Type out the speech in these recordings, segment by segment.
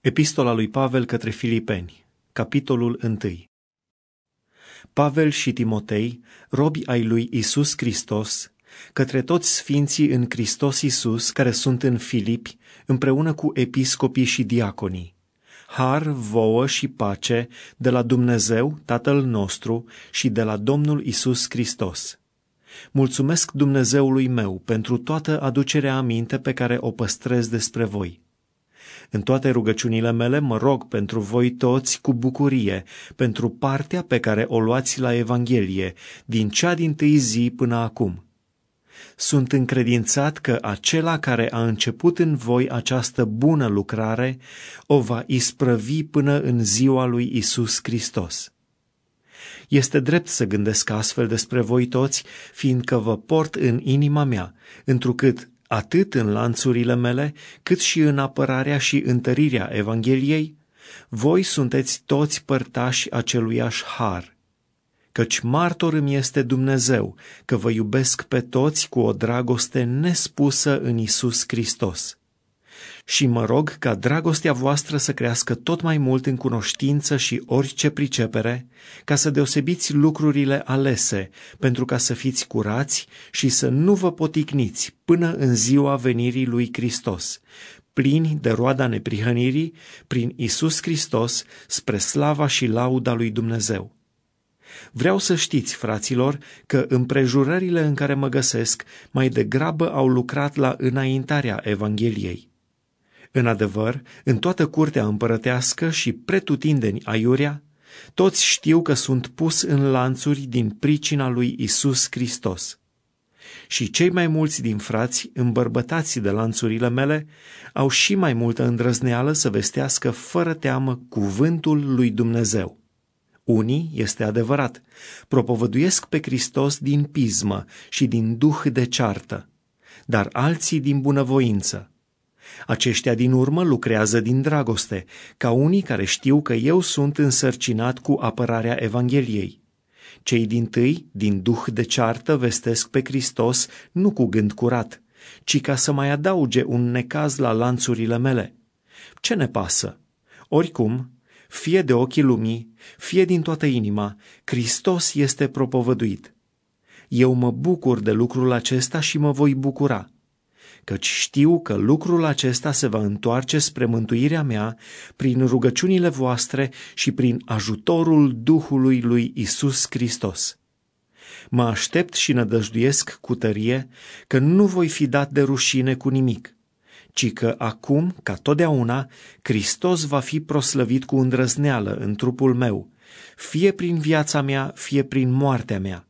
Epistola lui Pavel către Filipeni, capitolul 1 Pavel și Timotei, robi ai lui Isus Hristos, către toți sfinții în Hristos Isus care sunt în Filipi, împreună cu episcopii și diaconii. Har, vouă și pace de la Dumnezeu, Tatăl nostru, și de la Domnul Isus Hristos. Mulțumesc Dumnezeului meu pentru toată aducerea aminte pe care o păstrez despre voi în toate rugăciunile mele mă rog pentru voi toți cu bucurie, pentru partea pe care o luați la Evanghelie, din cea din tâi zi până acum. Sunt încredințat că acela care a început în voi această bună lucrare o va isprăvi până în ziua lui Isus Hristos. Este drept să gândesc astfel despre voi toți, fiindcă vă port în inima mea, întrucât atât în lanțurile mele, cât și în apărarea și întărirea Evangheliei, voi sunteți toți părtași aceluiași har. Căci martor îmi este Dumnezeu că vă iubesc pe toți cu o dragoste nespusă în Isus Hristos și mă rog ca dragostea voastră să crească tot mai mult în cunoștință și orice pricepere, ca să deosebiți lucrurile alese, pentru ca să fiți curați și să nu vă poticniți până în ziua venirii lui Hristos, plini de roada neprihănirii prin Isus Hristos spre slava și lauda lui Dumnezeu. Vreau să știți, fraților, că împrejurările în care mă găsesc mai degrabă au lucrat la înaintarea Evangheliei. În adevăr, în toată curtea împărătească și pretutindeni aiurea, toți știu că sunt pus în lanțuri din pricina lui Isus Hristos. Și cei mai mulți din frați, îmbărbătați de lanțurile mele, au și mai multă îndrăzneală să vestească fără teamă cuvântul lui Dumnezeu. Unii, este adevărat, propovăduiesc pe Hristos din pismă și din duh de ceartă, dar alții din bunăvoință, aceștia din urmă lucrează din dragoste, ca unii care știu că eu sunt însărcinat cu apărarea Evangheliei. Cei din tâi, din duh de ceartă, vestesc pe Hristos nu cu gând curat, ci ca să mai adauge un necaz la lanțurile mele. Ce ne pasă? Oricum, fie de ochii lumii, fie din toată inima, Hristos este propovăduit. Eu mă bucur de lucrul acesta și mă voi bucura căci știu că lucrul acesta se va întoarce spre mântuirea mea prin rugăciunile voastre și prin ajutorul Duhului lui Isus Hristos. Mă aștept și nădăjduiesc cu tărie că nu voi fi dat de rușine cu nimic, ci că acum, ca totdeauna, Hristos va fi proslăvit cu îndrăzneală în trupul meu, fie prin viața mea, fie prin moartea mea.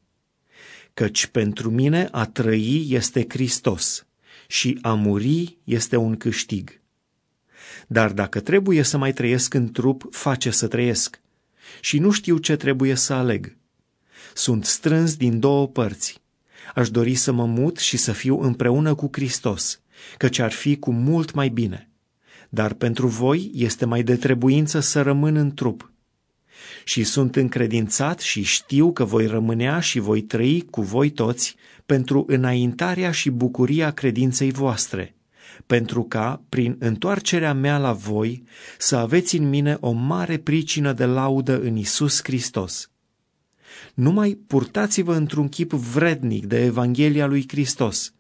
Căci pentru mine a trăi este Hristos și a muri este un câștig. Dar dacă trebuie să mai trăiesc în trup, face să trăiesc. Și nu știu ce trebuie să aleg. Sunt strâns din două părți. Aș dori să mă mut și să fiu împreună cu Hristos, căci ar fi cu mult mai bine. Dar pentru voi este mai de trebuință să rămân în trup și sunt încredințat și știu că voi rămânea și voi trăi cu voi toți pentru înaintarea și bucuria credinței voastre, pentru ca, prin întoarcerea mea la voi, să aveți în mine o mare pricină de laudă în Isus Hristos. Numai purtați-vă într-un chip vrednic de Evanghelia lui Hristos –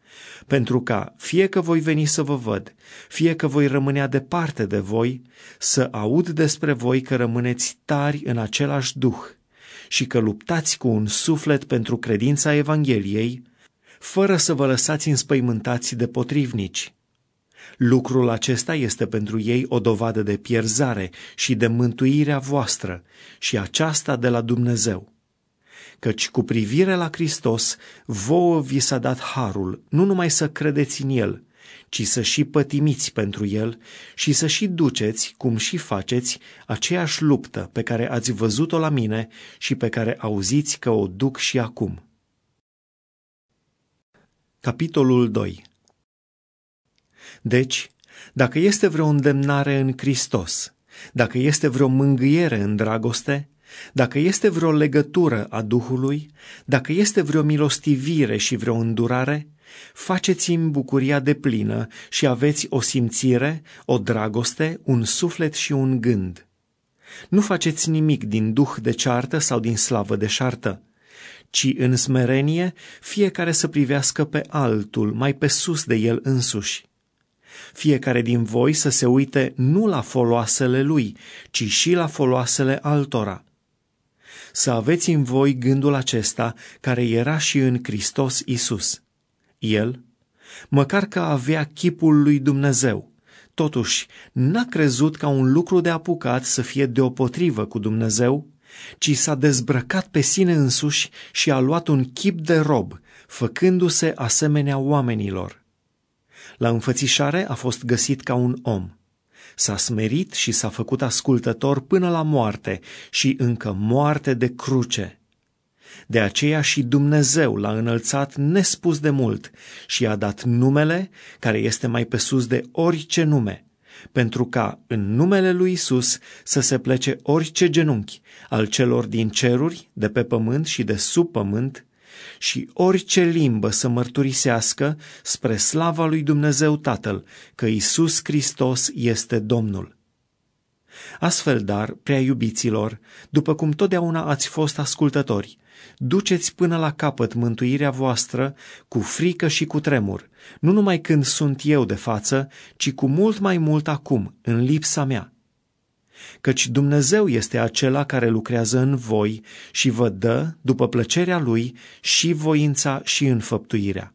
pentru ca, fie că voi veni să vă văd, fie că voi rămânea departe de voi, să aud despre voi că rămâneți tari în același duh și că luptați cu un suflet pentru credința Evangheliei, fără să vă lăsați înspăimântați de potrivnici. Lucrul acesta este pentru ei o dovadă de pierzare și de mântuirea voastră și aceasta de la Dumnezeu căci cu privire la Hristos, vouă vi s-a dat harul, nu numai să credeți în El, ci să și pătimiți pentru El și să și duceți, cum și faceți, aceeași luptă pe care ați văzut-o la mine și pe care auziți că o duc și acum. Capitolul 2 Deci, dacă este vreo îndemnare în Hristos, dacă este vreo mângâiere în dragoste, dacă este vreo legătură a Duhului, dacă este vreo milostivire și vreo îndurare, faceți-mi bucuria de plină și aveți o simțire, o dragoste, un suflet și un gând. Nu faceți nimic din duh de ceartă sau din slavă de șartă, ci în smerenie fiecare să privească pe altul, mai pe sus de el însuși. Fiecare din voi să se uite nu la foloasele lui, ci și la foloasele altora să aveți în voi gândul acesta care era și în Hristos Isus. El, măcar că avea chipul lui Dumnezeu, totuși n-a crezut ca un lucru de apucat să fie deopotrivă cu Dumnezeu, ci s-a dezbrăcat pe sine însuși și a luat un chip de rob, făcându-se asemenea oamenilor. La înfățișare a fost găsit ca un om – S-a smerit și s-a făcut ascultător până la moarte și încă moarte de cruce. De aceea și Dumnezeu l-a înălțat nespus de mult și a dat numele care este mai pe sus de orice nume, pentru ca în numele lui Isus să se plece orice genunchi al celor din ceruri, de pe pământ și de sub pământ, și orice limbă să mărturisească spre slava lui Dumnezeu Tatăl că Isus Hristos este Domnul. Astfel, dar, prea iubiților, după cum totdeauna ați fost ascultători, duceți până la capăt mântuirea voastră cu frică și cu tremur, nu numai când sunt eu de față, ci cu mult mai mult acum, în lipsa mea căci Dumnezeu este acela care lucrează în voi și vă dă, după plăcerea Lui, și voința și înfăptuirea.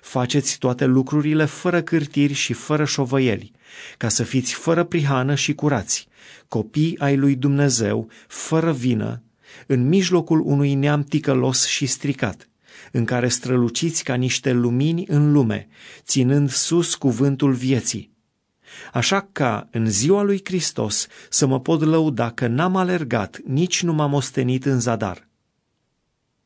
Faceți toate lucrurile fără cârtiri și fără șovăieli, ca să fiți fără prihană și curați, copii ai lui Dumnezeu, fără vină, în mijlocul unui neam ticălos și stricat, în care străluciți ca niște lumini în lume, ținând sus cuvântul vieții, așa ca în ziua lui Hristos să mă pot lăuda că n-am alergat, nici nu m-am ostenit în zadar.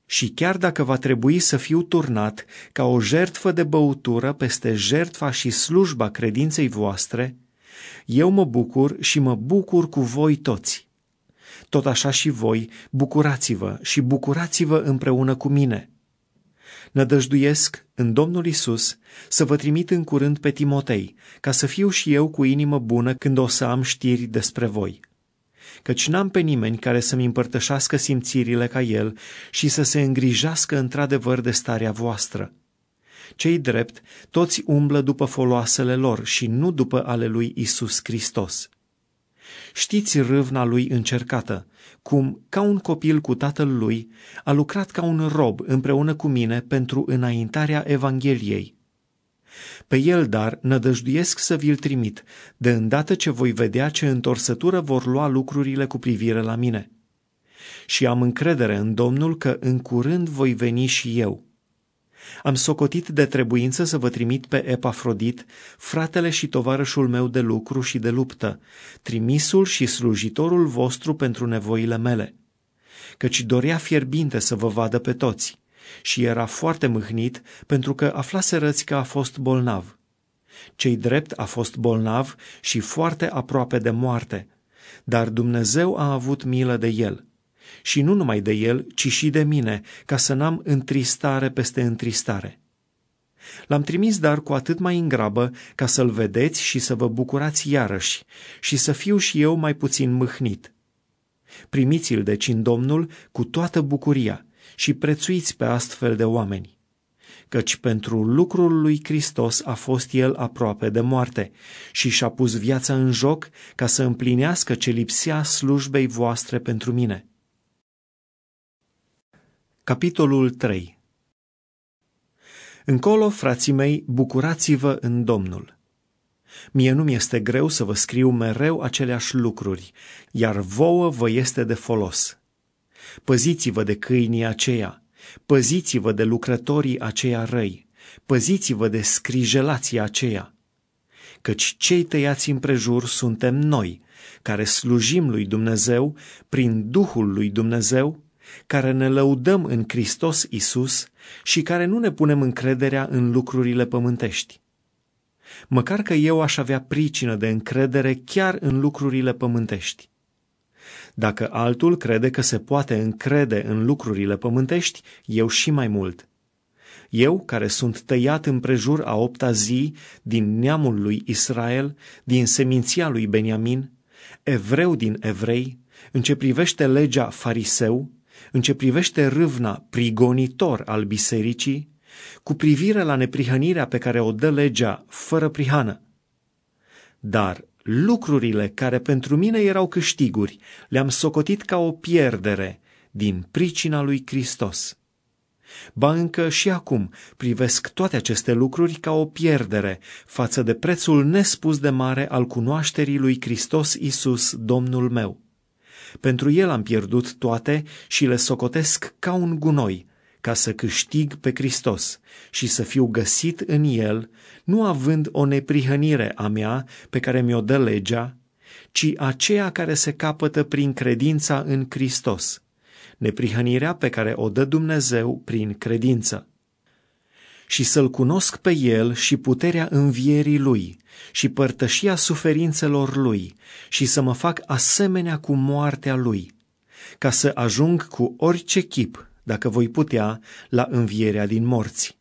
Și chiar dacă va trebui să fiu turnat ca o jertfă de băutură peste jertfa și slujba credinței voastre, eu mă bucur și mă bucur cu voi toți. Tot așa și voi, bucurați-vă și bucurați-vă împreună cu mine.” Nădăjduiesc în Domnul Isus să vă trimit în curând pe Timotei, ca să fiu și eu cu inimă bună când o să am știri despre voi. Căci n-am pe nimeni care să-mi împărtășească simțirile ca el și să se îngrijească într-adevăr de starea voastră. Cei drept, toți umblă după foloasele lor și nu după ale lui Isus Hristos. Știți râvna lui încercată, cum, ca un copil cu tatăl lui, a lucrat ca un rob împreună cu mine pentru înaintarea Evangheliei. Pe el, dar, nădăjduiesc să vi-l trimit, de îndată ce voi vedea ce întorsătură vor lua lucrurile cu privire la mine. Și am încredere în Domnul că în curând voi veni și eu. Am socotit de trebuință să vă trimit pe Epafrodit, fratele și tovarășul meu de lucru și de luptă, trimisul și slujitorul vostru pentru nevoile mele. Căci dorea fierbinte să vă vadă pe toți și era foarte mâhnit pentru că aflase răți că a fost bolnav. Cei drept a fost bolnav și foarte aproape de moarte, dar Dumnezeu a avut milă de el și nu numai de el, ci și de mine, ca să n-am întristare peste întristare. L-am trimis dar cu atât mai îngrabă ca să-l vedeți și să vă bucurați iarăși și să fiu și eu mai puțin mâhnit. Primiți-l deci în Domnul cu toată bucuria și prețuiți pe astfel de oameni căci pentru lucrul lui Hristos a fost el aproape de moarte și și-a pus viața în joc ca să împlinească ce lipsea slujbei voastre pentru mine. Capitolul 3 Încolo, frații mei, bucurați-vă în Domnul. Mie nu-mi este greu să vă scriu mereu aceleași lucruri, iar vouă vă este de folos. Păziți-vă de câinii aceia, păziți-vă de lucrătorii aceia răi, păziți-vă de scrijelații aceia, căci cei tăiați prejur suntem noi, care slujim lui Dumnezeu prin Duhul lui Dumnezeu care ne lăudăm în Hristos Isus și care nu ne punem încrederea în lucrurile pământești. Măcar că eu aș avea pricină de încredere chiar în lucrurile pământești. Dacă altul crede că se poate încrede în lucrurile pământești, eu și mai mult. Eu, care sunt tăiat împrejur a opta zi din neamul lui Israel, din seminția lui Beniamin, evreu din evrei, în ce privește legea fariseu, în ce privește râvna prigonitor al bisericii, cu privire la neprihănirea pe care o dă legea fără prihană. Dar lucrurile care pentru mine erau câștiguri le-am socotit ca o pierdere din pricina lui Hristos. Ba încă și acum privesc toate aceste lucruri ca o pierdere față de prețul nespus de mare al cunoașterii lui Hristos Isus, Domnul meu pentru el am pierdut toate și le socotesc ca un gunoi, ca să câștig pe Hristos și să fiu găsit în el, nu având o neprihănire a mea pe care mi-o dă legea, ci aceea care se capătă prin credința în Hristos, neprihănirea pe care o dă Dumnezeu prin credință și să-L cunosc pe El și puterea învierii Lui și părtășia suferințelor Lui și să mă fac asemenea cu moartea Lui, ca să ajung cu orice chip, dacă voi putea, la învierea din morți.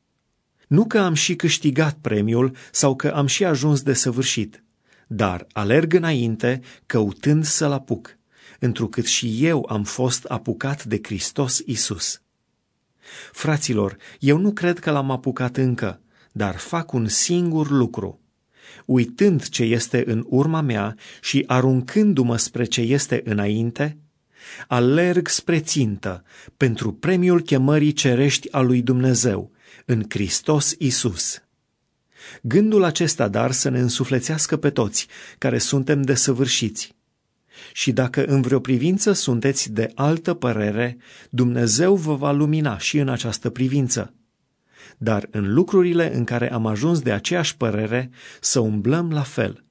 Nu că am și câștigat premiul sau că am și ajuns de săvârșit, dar alerg înainte căutând să-L apuc, întrucât și eu am fost apucat de Hristos Isus. Fraților, eu nu cred că l-am apucat încă, dar fac un singur lucru. Uitând ce este în urma mea și aruncându-mă spre ce este înainte, alerg spre țintă pentru premiul chemării cerești a lui Dumnezeu, în Hristos Isus. Gândul acesta dar să ne însuflețească pe toți care suntem desăvârșiți, și dacă în vreo privință sunteți de altă părere, Dumnezeu vă va lumina și în această privință. Dar în lucrurile în care am ajuns de aceeași părere, să umblăm la fel.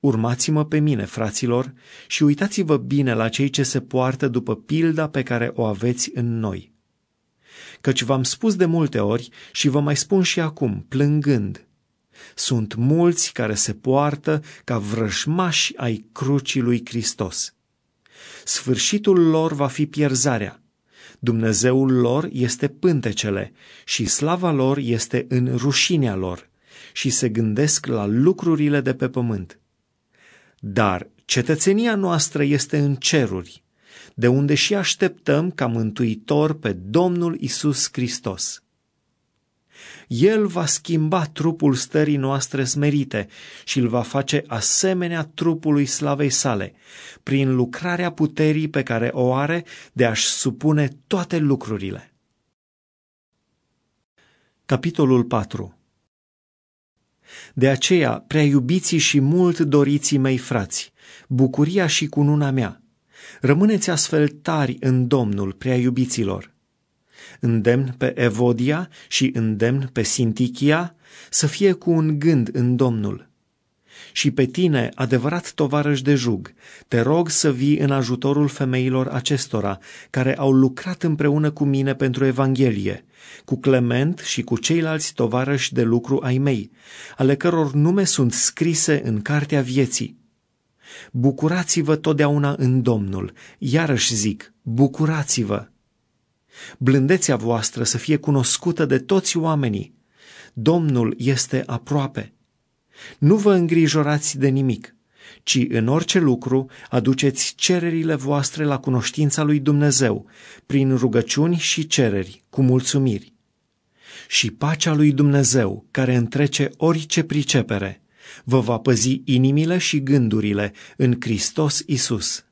Urmați-mă pe mine, fraților, și uitați-vă bine la cei ce se poartă după pilda pe care o aveți în noi. Căci v-am spus de multe ori și vă mai spun și acum, plângând – sunt mulți care se poartă ca vrășmași ai crucii lui Hristos. Sfârșitul lor va fi pierzarea. Dumnezeul lor este pântecele și slava lor este în rușinea lor și se gândesc la lucrurile de pe pământ. Dar cetățenia noastră este în ceruri, de unde și așteptăm ca mântuitor pe Domnul Isus Hristos. El va schimba trupul stării noastre smerite și îl va face asemenea trupului slavei sale, prin lucrarea puterii pe care o are de a-și supune toate lucrurile. Capitolul 4 De aceea, prea iubiții și mult doriții mei frați, bucuria și cununa mea, rămâneți astfel tari în Domnul, prea iubiților, îndemn pe Evodia și îndemn pe Sintichia să fie cu un gând în Domnul. Și pe tine, adevărat tovarăș de jug, te rog să vii în ajutorul femeilor acestora, care au lucrat împreună cu mine pentru Evanghelie, cu Clement și cu ceilalți tovarăși de lucru ai mei, ale căror nume sunt scrise în Cartea Vieții. Bucurați-vă totdeauna în Domnul, iarăși zic, bucurați-vă! Blândețea voastră să fie cunoscută de toți oamenii. Domnul este aproape. Nu vă îngrijorați de nimic, ci în orice lucru aduceți cererile voastre la cunoștința lui Dumnezeu, prin rugăciuni și cereri, cu mulțumiri. Și pacea lui Dumnezeu, care întrece orice pricepere, vă va păzi inimile și gândurile în Hristos Isus.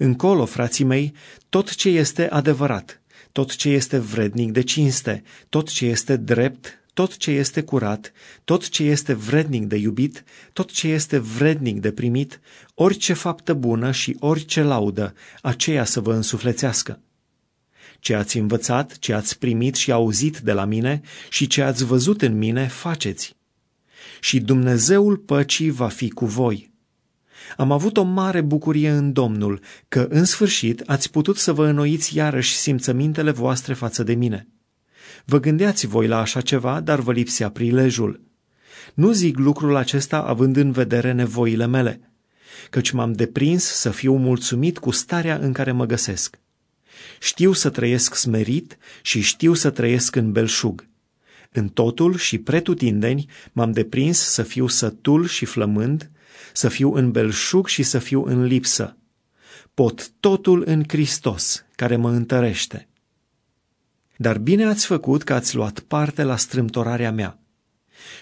Încolo, frații mei, tot ce este adevărat, tot ce este vrednic de cinste, tot ce este drept, tot ce este curat, tot ce este vrednic de iubit, tot ce este vrednic de primit, orice faptă bună și orice laudă, aceea să vă însuflețească. Ce ați învățat, ce ați primit și auzit de la mine și ce ați văzut în mine, faceți. Și Dumnezeul păcii va fi cu voi. Am avut o mare bucurie în Domnul că, în sfârșit, ați putut să vă înnoiți iarăși simțămintele voastre față de mine. Vă gândeați voi la așa ceva, dar vă lipsea prilejul. Nu zic lucrul acesta având în vedere nevoile mele, căci m-am deprins să fiu mulțumit cu starea în care mă găsesc. Știu să trăiesc smerit și știu să trăiesc în belșug. În totul și pretutindeni m-am deprins să fiu sătul și flămând, să fiu în belșug și să fiu în lipsă. Pot totul în Hristos, care mă întărește. Dar bine ați făcut că ați luat parte la strâmtorarea mea.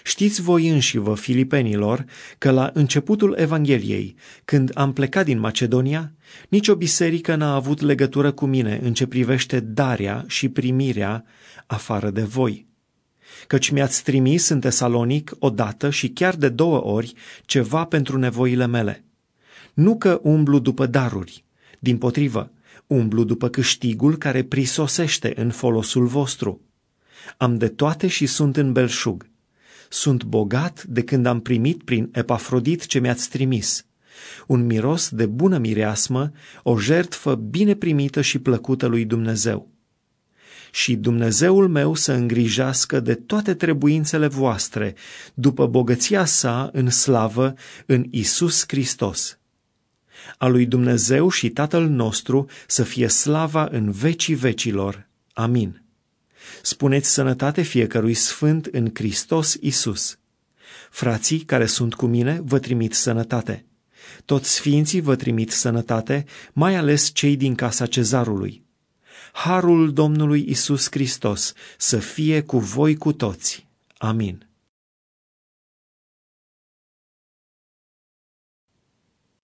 Știți voi înși vă, filipenilor, că la începutul Evangheliei, când am plecat din Macedonia, nicio biserică n-a avut legătură cu mine în ce privește darea și primirea afară de voi căci mi-ați trimis în Tesalonic odată și chiar de două ori ceva pentru nevoile mele. Nu că umblu după daruri, din potrivă, umblu după câștigul care prisosește în folosul vostru. Am de toate și sunt în belșug. Sunt bogat de când am primit prin Epafrodit ce mi-ați trimis. Un miros de bună mireasmă, o jertfă bine primită și plăcută lui Dumnezeu și Dumnezeul meu să îngrijească de toate trebuințele voastre, după bogăția sa în slavă în Isus Hristos. A lui Dumnezeu și Tatăl nostru să fie slava în vecii vecilor. Amin. Spuneți sănătate fiecărui sfânt în Hristos Isus. Frații care sunt cu mine vă trimit sănătate. Toți sfinții vă trimit sănătate, mai ales cei din casa cezarului. Harul Domnului Isus Hristos să fie cu voi cu toți. Amin.